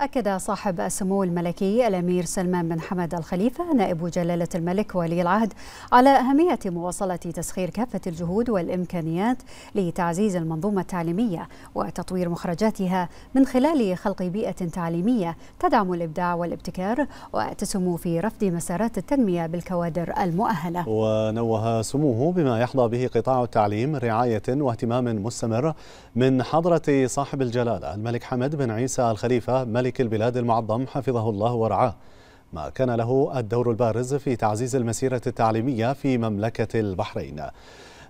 أكد صاحب السمو الملكي الأمير سلمان بن حمد الخليفة نائب جلالة الملك ولي العهد على أهمية مواصلة تسخير كافة الجهود والإمكانيات لتعزيز المنظومة التعليمية وتطوير مخرجاتها من خلال خلق بيئة تعليمية تدعم الإبداع والابتكار وتسمو في رفض مسارات التنمية بالكوادر المؤهلة ونوه سموه بما يحظى به قطاع التعليم رعاية واهتمام مستمر من حضرة صاحب الجلالة الملك حمد بن عيسى الخليفة ملك ملك البلاد المعظم حفظه الله ورعاه ما كان له الدور البارز في تعزيز المسيرة التعليمية في مملكة البحرين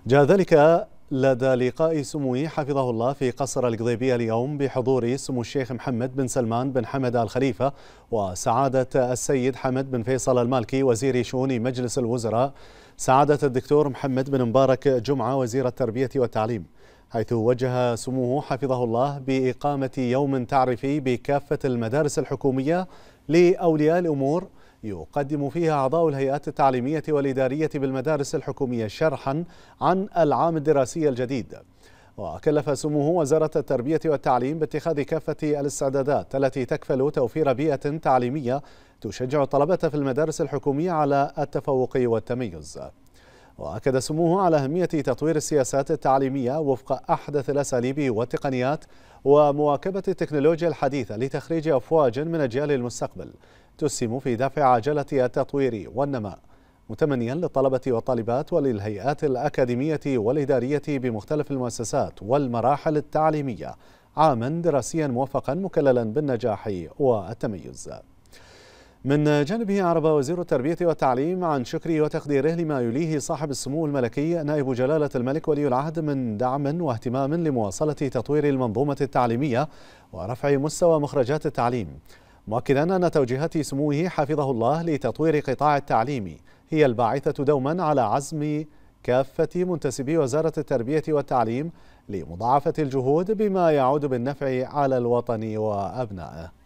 جاء ذلك لدى لقاء سموه حفظه الله في قصر القضيبية اليوم بحضور سمو الشيخ محمد بن سلمان بن حمد آل خليفة وسعادة السيد حمد بن فيصل المالكي وزير شؤون مجلس الوزراء سعادة الدكتور محمد بن مبارك جمعة وزير التربية والتعليم حيث وجه سموه حفظه الله بإقامة يوم تعريفي بكافة المدارس الحكومية لأولياء الأمور يقدم فيها أعضاء الهيئات التعليمية والإدارية بالمدارس الحكومية شرحا عن العام الدراسي الجديد وكلف سموه وزارة التربية والتعليم باتخاذ كافة الاستعدادات التي تكفل توفير بيئة تعليمية تشجع الطلبة في المدارس الحكومية على التفوق والتميز وأكد سموه على أهمية تطوير السياسات التعليمية وفق أحدث الأساليب والتقنيات ومواكبة التكنولوجيا الحديثة لتخريج أفواج من أجيال المستقبل تسهم في دفع عجلة التطوير والنماء متمنيا للطلبة والطالبات وللهيئات الأكاديمية والإدارية بمختلف المؤسسات والمراحل التعليمية عاما دراسيا موفقا مكللا بالنجاح والتميز من جانبه عرب وزير التربية والتعليم عن شكره وتقديره لما يليه صاحب السمو الملكي نائب جلالة الملك ولي العهد من دعم واهتمام لمواصلة تطوير المنظومة التعليمية ورفع مستوى مخرجات التعليم مؤكدا أن توجيهات سموه حفظه الله لتطوير قطاع التعليم هي الباعثة دوما على عزم كافة منتسبي وزارة التربية والتعليم لمضاعفة الجهود بما يعود بالنفع على الوطن وأبنائه